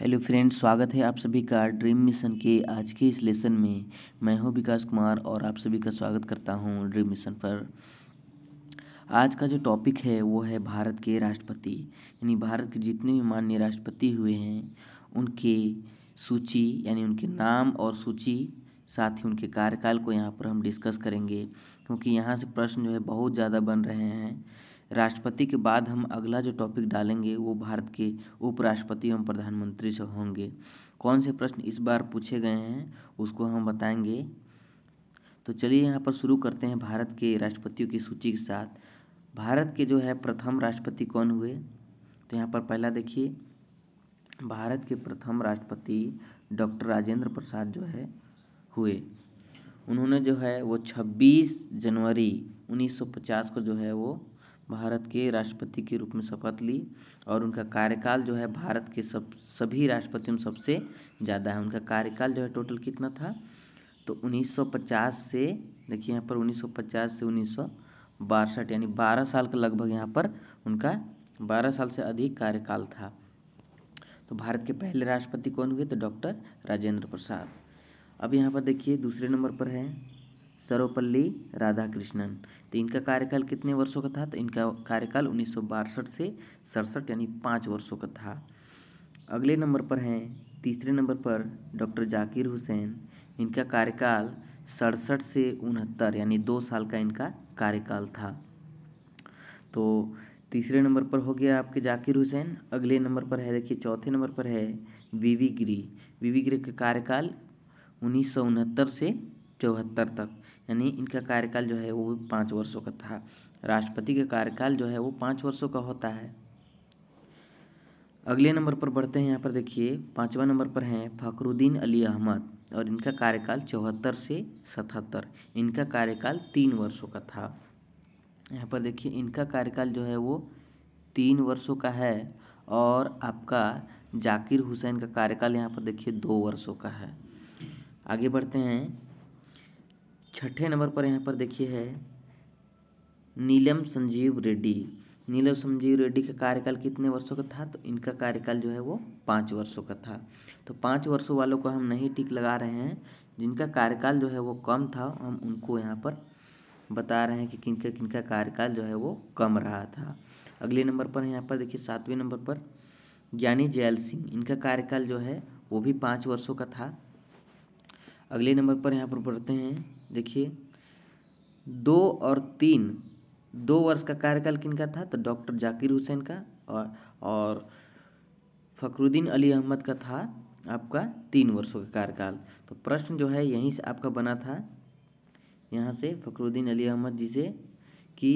hello friends स्वागत है आप सभी का ड्रीम मिशन के आज के इस लेसन में मैं हूं विकास कुमार और आप सभी का स्वागत करता हूं ड्रीम मिशन पर आज का जो टॉपिक है वो है भारत के राष्ट्रपति यानी भारत के जितने भी माननीय राष्ट्रपति हुए हैं उनके सूची यानी उनके नाम और सूची साथ ही उनके कार्यकाल को यहाँ पर हम डिस्कस करेंगे क्योंकि यहाँ से प्रश्न जो है बहुत ज़्यादा बन रहे हैं राष्ट्रपति के बाद हम अगला जो टॉपिक डालेंगे वो भारत के उपराष्ट्रपति एवं प्रधानमंत्री से होंगे कौन से प्रश्न इस बार पूछे गए हैं उसको हम बताएंगे तो चलिए यहाँ पर शुरू करते हैं भारत के राष्ट्रपतियों की सूची के साथ भारत के जो है प्रथम राष्ट्रपति कौन हुए तो यहाँ पर पहला देखिए भारत के प्रथम राष्ट्रपति डॉक्टर राजेंद्र प्रसाद जो है हुए उन्होंने जो है वो 26 जनवरी 1950 को जो है वो भारत के राष्ट्रपति के रूप में शपथ ली और उनका कार्यकाल जो है भारत के सब सभी राष्ट्रपतियों में सबसे ज़्यादा है उनका कार्यकाल जो है टोटल कितना था तो 1950 से देखिए यहाँ पर 1950 से उन्नीस बासठ यानी बारह साल का लगभग यहाँ पर उनका बारह साल से अधिक कार्यकाल था तो भारत के पहले राष्ट्रपति कौन हुए तो डॉक्टर राजेंद्र प्रसाद अब यहाँ पर देखिए दूसरे नंबर पर है सर्वपल्ली राधाकृष्णन तो इनका कार्यकाल कितने वर्षों का था तो इनका कार्यकाल उन्नीस से सड़सठ यानी पाँच वर्षों का था अगले नंबर पर हैं तीसरे नंबर पर डॉक्टर जाकिर हुसैन इनका कार्यकाल सड़सठ से उनहत्तर यानी दो साल का इनका कार्यकाल था तो तीसरे नंबर पर हो गया आपके जाकिर हुसैन अगले नंबर पर है देखिए चौथे नंबर पर है वीवी गिरी वीवी गिरी का कार्यकाल उन्नीस से चौहत्तर तक यानी इनका कार्यकाल जो है वो पाँच वर्षों का था राष्ट्रपति का कार्यकाल जो है वो पाँच वर्षों का होता है अगले नंबर पर बढ़ते हैं यहाँ पर देखिए पाँचवा नंबर पर हैं फ़खरुद्दीन अली अहमद और इनका कार्यकाल चौहत्तर से सतहत्तर इनका कार्यकाल तीन वर्षों का था यहाँ पर देखिए इनका कार्यकाल जो है वो तीन वर्षों का है और आपका जाकिर हुसैन का कार्यकाल यहाँ पर देखिए दो वर्षों का है आगे बढ़ते हैं छठे नंबर पर यहाँ पर देखिए है नीलम संजीव रेड्डी नीलम संजीव रेड्डी का कार्यकाल कितने वर्षों का था तो इनका कार्यकाल जो है वो पाँच वर्षों का था तो पाँच वर्षों वालों को हम नहीं टिक लगा रहे हैं जिनका कार्यकाल जो है वो कम था हम उनको यहाँ पर बता रहे हैं कि किनका किनका कार्यकाल जो है वो कम रहा था अगले नंबर पर यहाँ पर देखिए सातवें नंबर पर ज्ञानी जयाल सिंह इनका कार्यकाल जो है वो भी पाँच वर्षों का था अगले नंबर पर यहाँ पर पढ़ते हैं देखिए दो और तीन दो वर्ष का कार्यकाल किनका था तो डॉक्टर जाकिर हुसैन का और और फखरुद्दीन अली अहमद का था आपका तीन वर्षों का कार्यकाल तो प्रश्न जो है यहीं से आपका बना था यहाँ से फखरुद्दीन अली अहमद जी से कि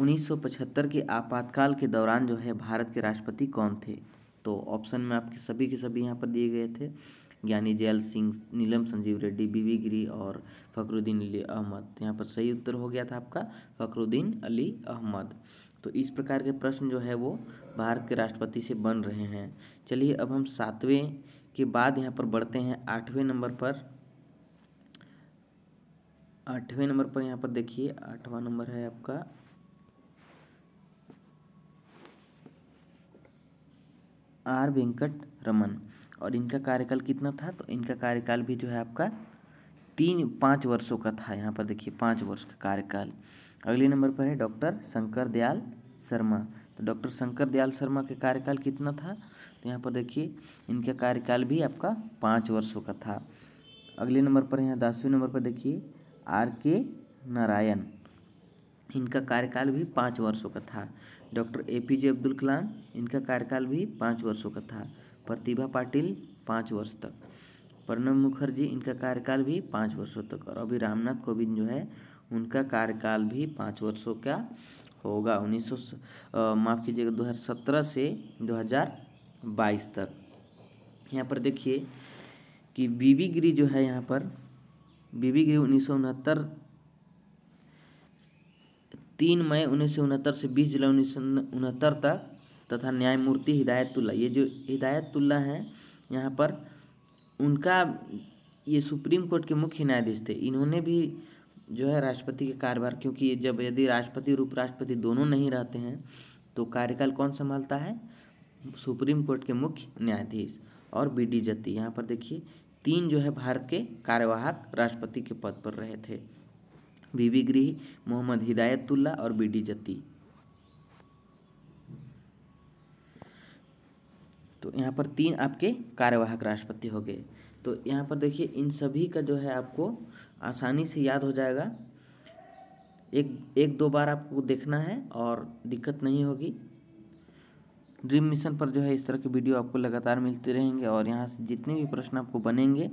1975 के आपातकाल के दौरान जो है भारत के राष्ट्रपति कौन थे तो ऑप्शन में आपके सभी के सभी यहाँ पर दिए गए थे ज्ञानी जैल सिंह नीलम संजीव रेड्डी बीवी गिरी और फ़खरुद्दीन अली अहमद यहाँ पर सही उत्तर हो गया था आपका फ़खरुद्दीन अली अहमद तो इस प्रकार के प्रश्न जो है वो भारत के राष्ट्रपति से बन रहे हैं चलिए अब हम सातवें के बाद यहाँ पर बढ़ते हैं आठवें नंबर पर आठवें नंबर पर यहाँ पर देखिए आठवां नंबर है आपका आर वेंकट रमन और इनका कार्यकाल कितना था तो इनका कार्यकाल भी जो है आपका तीन पाँच वर्षों का था यहाँ पर देखिए पाँच वर्ष का कार्यकाल अगले नंबर पर है डॉक्टर शंकर दयाल शर्मा तो डॉक्टर शंकर दयाल शर्मा का कार्यकाल कितना था तो यहाँ पर देखिए इनका कार्यकाल भी आपका पाँच वर्षों का था अगले नंबर पर यहाँ दसवें नंबर पर देखिए आर के नारायण इनका कार्यकाल भी पाँच वर्षों का था doctor A P J Abdul Kalam इनका कार्यकाल भी पाँच वर्षों का था प्रतिभा पाटिल पाँच वर्ष तक प्रणब मुखर्जी इनका कार्यकाल भी पाँच वर्षों तक और अभी रामनाथ कोविंद जो है उनका कार्यकाल भी पाँच वर्षों का होगा उन्नीस सौ माफ़ कीजिएगा दो हज़ार सत्रह से दो हज़ार बाईस तक यहाँ पर देखिए कि बीबी गिरी जो है यहाँ पर बीबी गिरी उन्नीस सौ उनहत्तर तीन मई उन्नीस सौ उनहत्तर से बीस जुलाई उन्नीस सौ उनहत्तर तक तथा न्यायमूर्ति हिदायतुल्ला ये जो हिदायतुल्ला हैं यहाँ पर उनका ये सुप्रीम कोर्ट के मुख्य न्यायाधीश थे इन्होंने भी जो है राष्ट्रपति के कार्यभार क्योंकि जब यदि राष्ट्रपति और उपराष्ट्रपति दोनों नहीं रहते हैं तो कार्यकाल कौन संभालता है सुप्रीम कोर्ट के मुख्य न्यायाधीश और बी डी जत्ती यहाँ पर देखिए तीन जो है भारत के कार्यवाहक राष्ट्रपति के पद पर रहे थे बीबी गृह मोहम्मद हिदायतुल्ला और बी डी जत्ती तो यहाँ पर तीन आपके कार्यवाहक राष्ट्रपति हो गए तो यहाँ पर देखिए इन सभी का जो है आपको आसानी से याद हो जाएगा एक एक दो बार आपको देखना है और दिक्कत नहीं होगी ड्रीम मिशन पर जो है इस तरह के वीडियो आपको लगातार मिलते रहेंगे और यहाँ से जितने भी प्रश्न आपको बनेंगे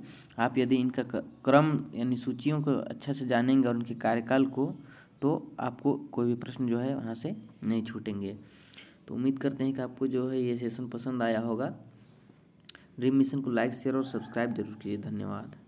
आप यदि इनका क्रम यानी सूचियों को अच्छा से जानेंगे और उनके कार्यकाल को तो आपको कोई भी प्रश्न जो है वहाँ से नहीं छूटेंगे तो उम्मीद करते हैं कि आपको जो है ये सेशन पसंद आया होगा ड्रीम मिशन को लाइक शेयर और सब्सक्राइब जरूर कीजिए धन्यवाद